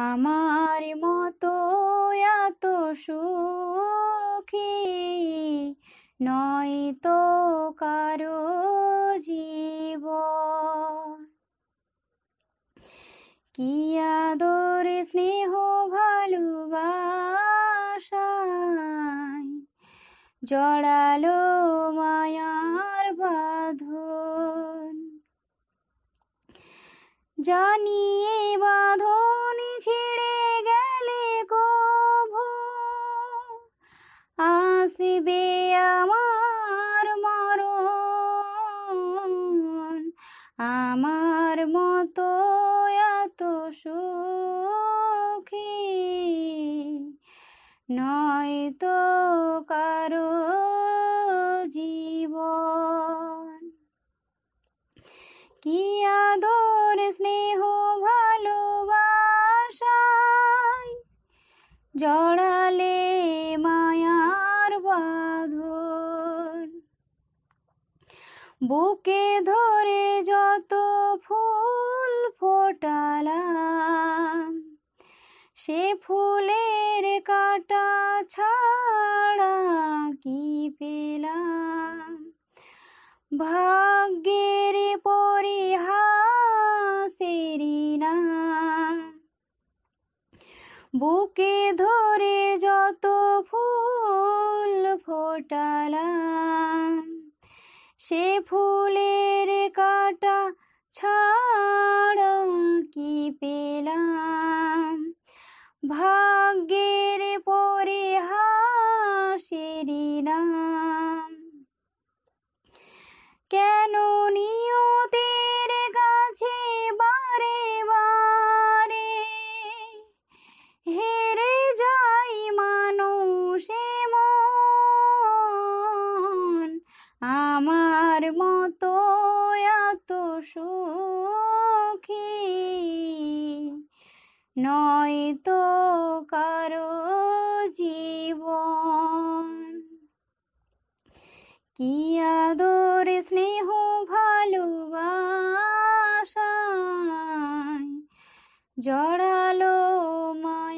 আমার মতো এত সুখী নয় তো কারো জীব কি আদর স্নেহ ভালোবাসায় জড়ালো মায়ার বাঁধন জানিয়ে আমার মতো এত সুখী নয় তো কারো জীবন কি আদর স্নেহ ভালোবাসায় জড়ালে মায়ার বা বুকে ধরে যত ফুল ফোটালাম সে ফুলের কাটা ছাড়া কি পেলাম ভাগ্যের পরিহাসেরি না বুকে ধরে যত ফুল ফোটালাম সে ফুলের কাটা ছাড়ো কি পেলাম ভা নয় তো কারো জীবন কি আদর স্নেহ ভালোবাসায় জড়ালো মায়